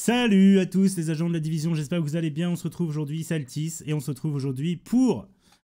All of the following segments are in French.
Salut à tous les agents de la division, j'espère que vous allez bien. On se retrouve aujourd'hui, Saltis, et on se retrouve aujourd'hui pour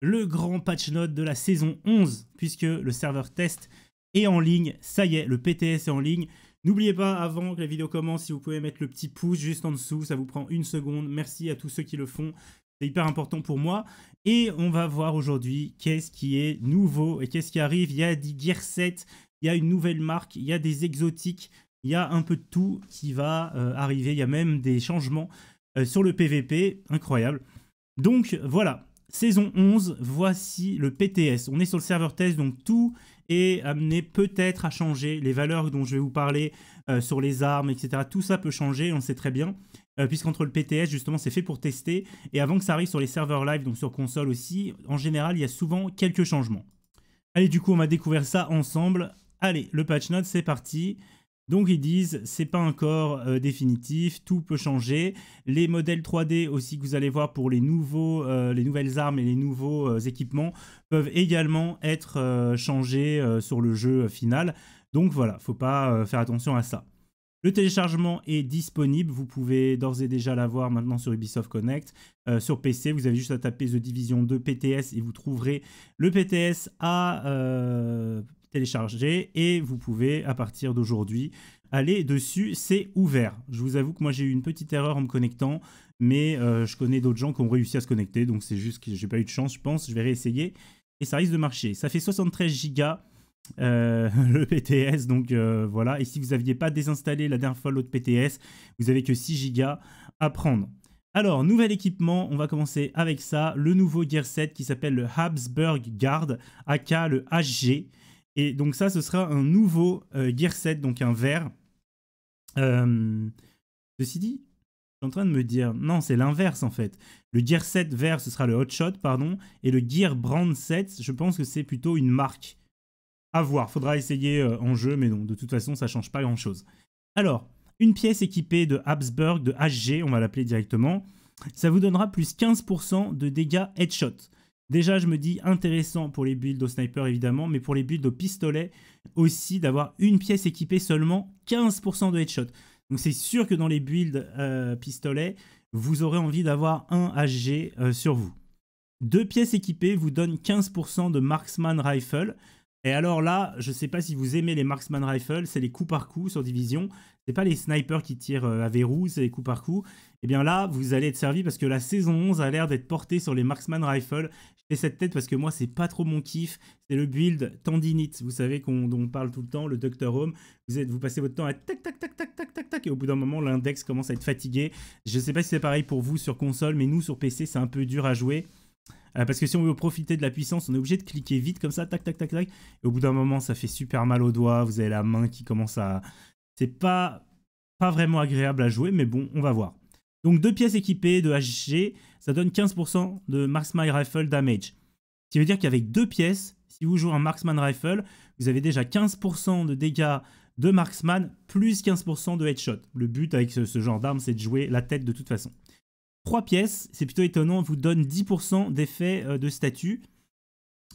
le grand patch note de la saison 11, puisque le serveur test est en ligne. Ça y est, le PTS est en ligne. N'oubliez pas, avant que la vidéo commence, si vous pouvez mettre le petit pouce juste en dessous, ça vous prend une seconde. Merci à tous ceux qui le font, c'est hyper important pour moi. Et on va voir aujourd'hui qu'est-ce qui est nouveau et qu'est-ce qui arrive. Il y a des Gear 7, il y a une nouvelle marque, il y a des exotiques, il y a un peu de tout qui va euh, arriver. Il y a même des changements euh, sur le PVP. Incroyable. Donc voilà, saison 11, voici le PTS. On est sur le serveur test, donc tout est amené peut-être à changer. Les valeurs dont je vais vous parler euh, sur les armes, etc. Tout ça peut changer, on sait très bien. Puisqu'entre le PTS, justement, c'est fait pour tester. Et avant que ça arrive sur les serveurs live, donc sur console aussi, en général, il y a souvent quelques changements. Allez, du coup, on va découvrir ça ensemble. Allez, le patch note, c'est parti. Donc ils disent c'est pas encore euh, définitif, tout peut changer. Les modèles 3D aussi que vous allez voir pour les nouveaux, euh, les nouvelles armes et les nouveaux euh, équipements peuvent également être changés sur le jeu final. Donc voilà, faut pas faire attention à ça. Le téléchargement est disponible, vous pouvez d'ores et déjà l'avoir maintenant sur Ubisoft Connect. sur PC, vous avez juste à taper The Division 2 PTS et vous trouverez le PTS à télécharger et vous pouvez à partir d'aujourd'hui aller dessus, c'est ouvert. Je vous avoue que moi j'ai eu une petite erreur en me connectant, mais euh, je connais d'autres gens qui ont réussi à se connecter, donc c'est juste que j'ai pas eu de chance, je pense, je vais réessayer et ça risque de marcher. Ça fait 73 Go euh, le PTS, donc euh, voilà. Et si vous n'aviez pas désinstallé la dernière fois l'autre PTS, vous avez que 6 go à prendre. Alors, nouvel équipement, on va commencer avec ça. Le nouveau Gear 7 qui s'appelle le Habsburg Guard, aka le HG. Et donc ça, ce sera un nouveau euh, Gear 7, donc un vert. Euh, ceci dit, je suis en train de me dire, non, c'est l'inverse en fait. Le Gear set vert, ce sera le Hot pardon. Et le Gear Brand 7, je pense que c'est plutôt une marque. À voir, faudra essayer euh, en jeu, mais non, de toute façon, ça change pas grand-chose. Alors, une pièce équipée de Habsburg, de HG, on va l'appeler directement, ça vous donnera plus 15% de dégâts headshot. Déjà, je me dis intéressant pour les builds au sniper évidemment, mais pour les builds au pistolet aussi d'avoir une pièce équipée seulement 15% de headshot. Donc c'est sûr que dans les builds euh, pistolet, vous aurez envie d'avoir un HG euh, sur vous. Deux pièces équipées vous donnent 15% de marksman rifle. Et alors là, je ne sais pas si vous aimez les marksman rifle, c'est les coups par coup sur division. C'est pas les snipers qui tirent euh, à verrou, c'est les coups par coup. Et eh bien là, vous allez être servi parce que la saison 11 a l'air d'être portée sur les marksman rifle. Et cette tête parce que moi, c'est pas trop mon kiff. C'est le build tendinite. Vous savez qu'on on parle tout le temps, le Dr. Home. Vous, êtes, vous passez votre temps à tac, tac, tac, tac, tac, tac, tac. Et au bout d'un moment, l'index commence à être fatigué. Je sais pas si c'est pareil pour vous sur console, mais nous, sur PC, c'est un peu dur à jouer. Euh, parce que si on veut profiter de la puissance, on est obligé de cliquer vite comme ça, tac, tac, tac, tac. Et au bout d'un moment, ça fait super mal aux doigts. Vous avez la main qui commence à. C'est pas, pas vraiment agréable à jouer, mais bon, on va voir. Donc deux pièces équipées de HG, ça donne 15% de Marksman Rifle Damage. Ce qui veut dire qu'avec deux pièces, si vous jouez un Marksman Rifle, vous avez déjà 15% de dégâts de Marksman, plus 15% de headshot. Le but avec ce, genre d'arme, c'est de jouer la tête de toute façon. Trois pièces, c'est plutôt étonnant, vous donne 10% d'effet euh, de statut.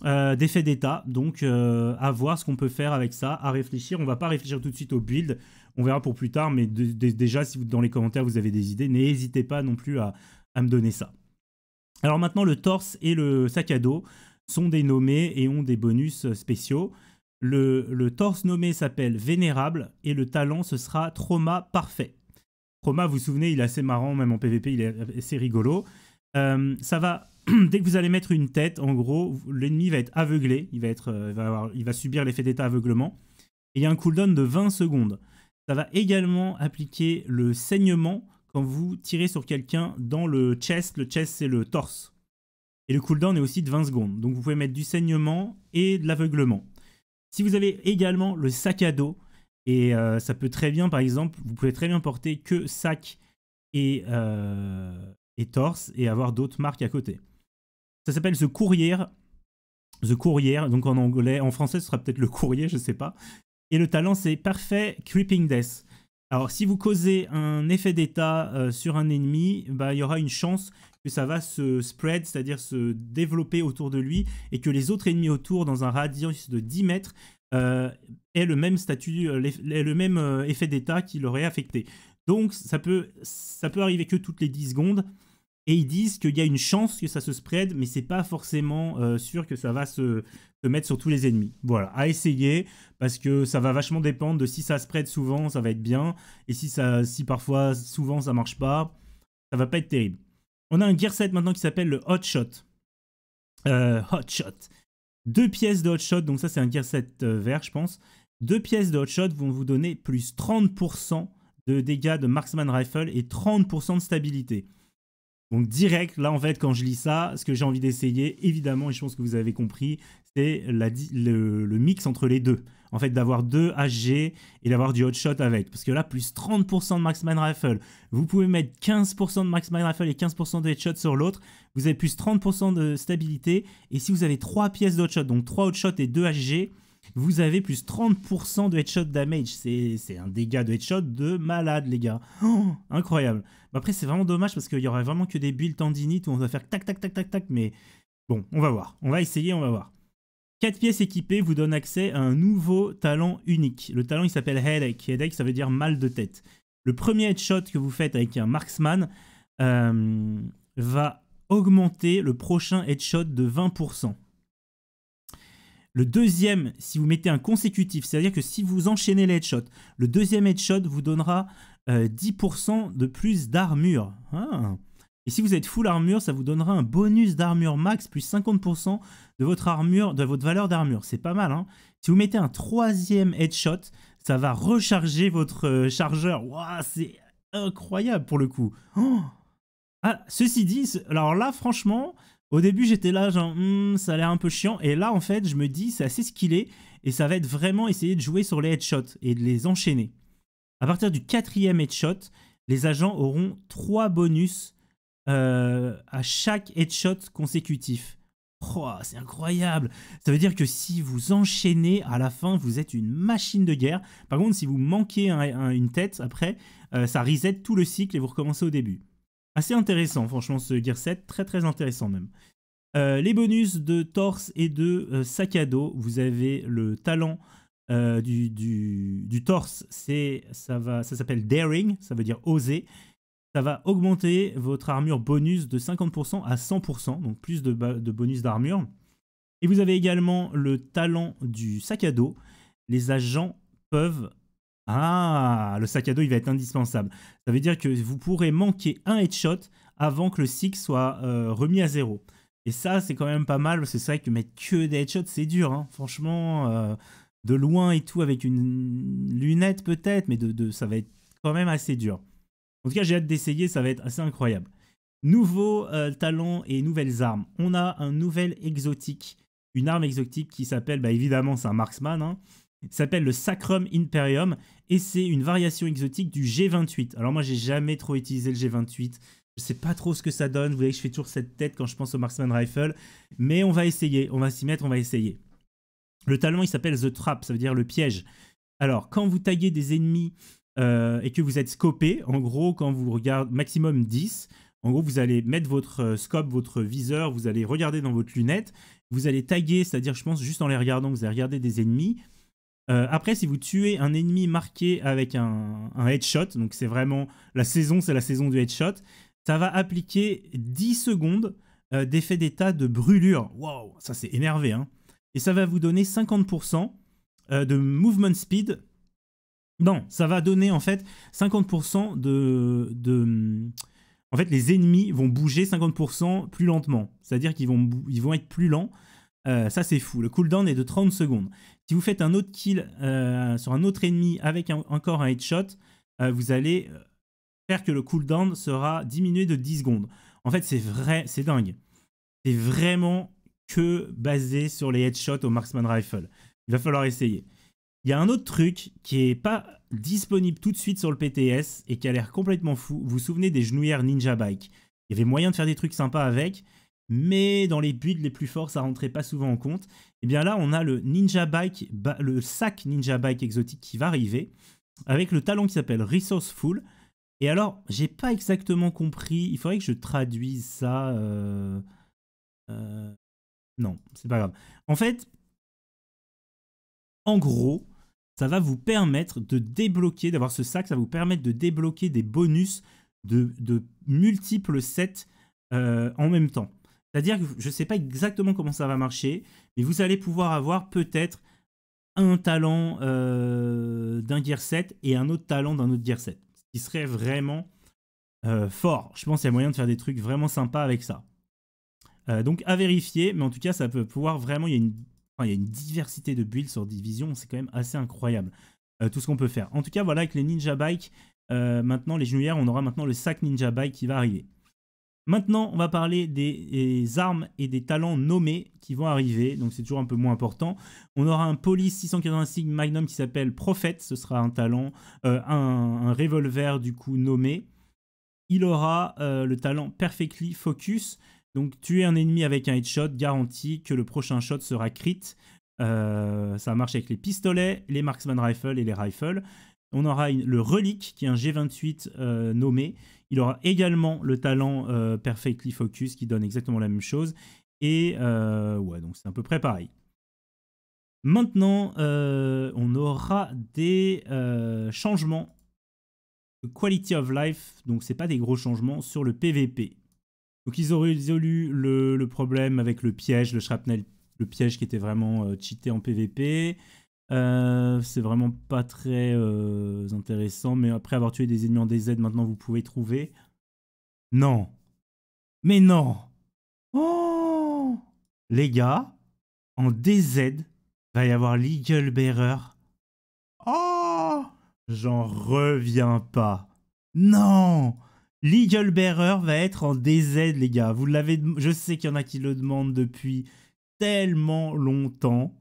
Euh, d'effet d'état. Donc, euh, à voir ce qu'on peut faire avec ça, à réfléchir. On va pas réfléchir tout de suite au build. On verra pour plus tard. Mais déjà, si dans les commentaires vous avez des idées, n'hésitez pas non plus à, me donner ça. Alors maintenant, le torse et le sac à dos sont des nommés et ont des bonus spéciaux. Le, le torse nommé s'appelle Vénérable et le talent ce sera Trauma Parfait. Trauma, vous vous souvenez, il est assez marrant, même en PvP, il est assez rigolo. Euh, ça va dès que vous allez mettre une tête, en gros, l'ennemi va être aveuglé, il va, euh, subir l'effet d'état aveuglement. Et il y a un cooldown de 20 secondes. Ça va également appliquer le saignement quand vous tirez sur quelqu'un dans le chest. Le chest, c'est le torse. Et le cooldown est aussi de 20 secondes. Donc vous pouvez mettre du saignement et de l'aveuglement. Si vous avez également le sac à dos, et euh, ça peut très bien, par exemple, vous pouvez très bien porter que sac et, euh, et torse et avoir d'autres marques à côté. Ça s'appelle The Courrier. The Courrier, donc en anglais, en français ce sera peut-être le courrier, je ne sais pas. Et le talent c'est Parfait Creeping Death. Alors si vous causez un effet d'état euh, sur un ennemi, bah, il y aura une chance que ça va se spread, c'est-à-dire se développer autour de lui, et que les autres ennemis autour, dans un radius de 10 mètres, euh, aient le même statut, euh, le même effet d'état qui leur affecté. Donc ça peut, ça peut arriver que toutes les 10 secondes et ils disent qu'il y a une chance que ça se spread, mais c'est pas forcément euh, sûr que ça va se, mettre sur tous les ennemis. Voilà, à essayer, parce que ça va vachement dépendre de si ça spread souvent, ça va être bien, et si, ça, si parfois souvent ça marche pas, ça va pas être terrible. On a un Gear set maintenant qui s'appelle le Hot Shot. Euh, hot Shot. Deux pièces de Hot Shot, donc ça c'est un Gear set euh, vert, je pense. Deux pièces de Hot Shot vont vous donner plus 30% de dégâts de Marksman Rifle et 30% de stabilité. Donc direct, là en fait, quand je lis ça, ce que j'ai envie d'essayer, évidemment, et je pense que vous avez compris, c'est le, mix entre les deux. En fait, d'avoir deux HG et d'avoir du hot shot avec. Parce que là, plus 30% de Maxman Rifle. Vous pouvez mettre 15% de Maxman Rifle et 15% de headshot sur l'autre. Vous avez plus 30% de stabilité. Et si vous avez trois pièces de hot shot, donc trois hot shot et deux HG, vous avez plus 30% de headshot damage. C'est un dégât de headshot de malade, les gars. Oh, incroyable. Après, c'est vraiment dommage parce qu'il y aurait vraiment que des builds tendinites où on va faire tac, tac, tac, tac, tac. Mais bon, on va voir. On va essayer, on va voir. 4 pièces équipées vous donnent accès à un nouveau talent unique. Le talent, il s'appelle Headache. Headache, ça veut dire mal de tête. Le premier headshot que vous faites avec un marksman euh, va augmenter le prochain headshot de 20%. Le deuxième, si vous mettez un consécutif, c'est-à-dire que si vous enchaînez les headshots, le deuxième headshot vous donnera 10% euh, de plus d'armure. Ah. Et si vous êtes full armure, ça vous donnera un bonus d'armure max plus 50% de votre armure, de votre valeur d'armure. C'est pas mal, hein Si vous mettez un troisième headshot, ça va recharger votre euh, chargeur. c'est incroyable pour le coup. Oh. Ah, ceci dit, alors là, franchement, au début, j'étais là, genre, hmm, ça a l'air un peu chiant. Et là, en fait, je me dis, c'est assez est. Et ça va être vraiment essayer de jouer sur les headshots et de les enchaîner. À partir du quatrième headshot, les agents auront trois bonus euh, à chaque headshot consécutif. Oh, c'est incroyable Ça veut dire que si vous enchaînez, à la fin, vous êtes une machine de guerre. Par contre, si vous manquez une tête, après, euh, ça reset tout le cycle et vous recommencez au début. Assez intéressant, franchement, ce Gear 7. Très, très intéressant même. Euh, les bonus de torse et de euh, sac à dos. Vous avez le talent euh, du, torse. ça, va, ça s'appelle Daring, ça veut dire oser. Ça va augmenter votre armure bonus de 50% à 100%, donc plus de, de bonus d'armure. Et vous avez également le talent du sac à dos. Les agents peuvent ah, le sac à dos, il va être indispensable. Ça veut dire que vous pourrez manquer un headshot avant que le six soit euh, remis à zéro. Et ça, c'est quand même pas mal, c'est vrai que mettre que des headshots, c'est dur. Hein. Franchement, euh, de loin et tout, avec une lunette peut-être, mais de, ça va être quand même assez dur. En tout cas, j'ai hâte d'essayer, ça va être assez incroyable. Nouveaux euh, talent et nouvelles armes. On a un nouvel exotique, une arme exotique qui s'appelle, bah, évidemment, c'est un marksman, hein s'appelle le Sacrum Imperium et c'est une variation exotique du G28. Alors moi j'ai jamais trop utilisé le G28, je sais pas trop ce que ça donne, vous voyez que je fais toujours cette tête quand je pense au Marksman Rifle, mais on va essayer, on va s'y mettre, on va essayer. Le talent, il s'appelle The Trap, ça veut dire le piège. Alors quand vous taguez des ennemis euh, et que vous êtes scopé, en gros quand vous regardez maximum 10, en gros, vous allez mettre votre euh, scope, votre viseur, vous allez regarder dans votre lunette, vous allez taguer, c'est-à-dire, je pense, juste en les regardant, vous allez regarder des ennemis, euh, après, si vous tuez un ennemi marqué avec un, headshot, donc c'est vraiment la saison, c'est la saison du headshot, ça va appliquer 10 secondes euh, d'effet d'état de brûlure. Waouh, ça c'est énervé. Hein Et ça va vous donner 50% euh, de movement speed. Non, ça va donner en fait 50% de, de... En fait, les ennemis vont bouger 50% plus lentement. C'est-à-dire qu'ils vont, ils vont être plus lents. Euh, ça c'est fou, le cooldown est de 30 secondes. Si vous faites un autre kill euh, sur un autre ennemi avec encore un headshot, euh, vous allez faire que le cooldown sera diminué de 10 secondes. En fait c'est vrai, c'est dingue. C'est vraiment que basé sur les headshots au Marksman Rifle. Il va falloir essayer. Il y a un autre truc qui est pas disponible tout de suite sur le PTS et qui a l'air complètement fou. Vous vous souvenez des genouillères Ninja Bike Il y avait moyen de faire des trucs sympas avec, mais dans les builds les plus forts, ça rentrait pas souvent en compte. Et eh bien là, on a le Ninja Bike, le sac Ninja Bike exotique qui va arriver, avec le talent qui s'appelle Resourceful. Et alors, j'ai pas exactement compris, il faudrait que je traduise ça... Non, euh, ce euh, Non, c'est pas grave. En fait, en gros, ça va vous permettre de débloquer, d'avoir ce sac, ça va vous permettre de débloquer des bonus de, multiples sets euh, en même temps. C'est-à-dire que je ne sais pas exactement comment ça va marcher, mais vous allez pouvoir avoir peut-être un talent euh, d'un Gear 7 et un autre talent d'un autre Gear 7. Ce qui serait vraiment euh, fort. Je pense qu'il y a moyen de faire des trucs vraiment sympas avec ça. Euh, donc à vérifier, mais en tout cas, ça peut pouvoir vraiment. Il y a une, diversité de builds sur Division, c'est quand même assez incroyable tout ce qu'on peut faire. En tout cas, voilà, avec les Ninja bikes, maintenant les genouillères, on aura maintenant le sac Ninja Bike qui va arriver. Maintenant, on va parler des, armes et des talents nommés qui vont arriver, donc c'est toujours un peu moins important. On aura un Police 686 Magnum qui s'appelle Prophète, ce sera un talent, euh, un, revolver du coup nommé. Il aura euh, le talent Perfectly Focus, donc tuer un ennemi avec un headshot garantit que le prochain shot sera crit. Euh, ça marche avec les pistolets, les marksman rifles et les rifles. On aura le Relic qui est un G28 nommé il aura également le talent euh, Perfectly Focus qui donne exactement la même chose. Et euh, ouais, donc c'est à peu près pareil. Maintenant, euh, on aura des changements quality of life. Donc ce n'est pas des gros changements sur le PVP. Donc ils ont résolu le, le problème avec le piège, le shrapnel, le piège qui était vraiment cheaté en PVP. Euh, c'est vraiment pas très euh, intéressant. Mais après avoir tué des ennemis en DZ, maintenant vous pouvez trouver. Non. Mais non. Oh Les gars, en DZ, va y avoir l'Eagle Bearer. Oh J'en reviens pas. Non L'Eagle Bearer va être en DZ, les gars. Vous l'avez... Je sais qu'il y en a qui le demandent depuis tellement longtemps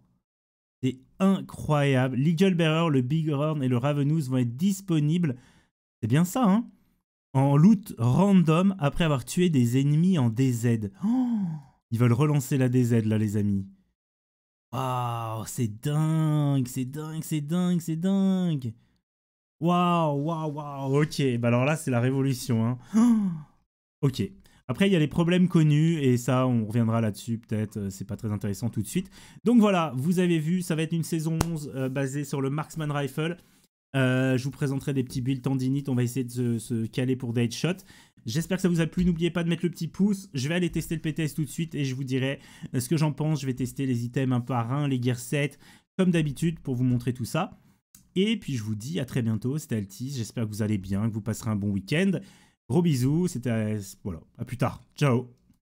incroyable. L'Eagle Bearer, le Horn et le Ravenous vont être disponibles. C'est bien ça, hein En loot random après avoir tué des ennemis en DZ. Oh ils veulent relancer la DZ là, les amis. Waouh, c'est dingue, c'est dingue, c'est dingue, c'est dingue. Waouh, waouh, waouh. Ok, bah alors là, c'est la révolution, hein. Oh ok. Après, il y a les problèmes connus et ça, on reviendra là-dessus peut-être. Euh, c'est pas très intéressant tout de suite. Donc voilà, vous avez vu, ça va être une saison 11 euh, basée sur le Marksman Rifle. Euh, je vous présenterai des petits builds tendinite. On va essayer de se, caler pour des headshots. J'espère que ça vous a plu. N'oubliez pas de mettre le petit pouce. Je vais aller tester le PTS tout de suite et je vous dirai ce que j'en pense. Je vais tester les items un par un, les gear 7, comme d'habitude, pour vous montrer tout ça. Et puis je vous dis à très bientôt. C'était Altis. J'espère que vous allez bien, que vous passerez un bon week-end. Gros bisous, c'était voilà, à plus tard. Ciao.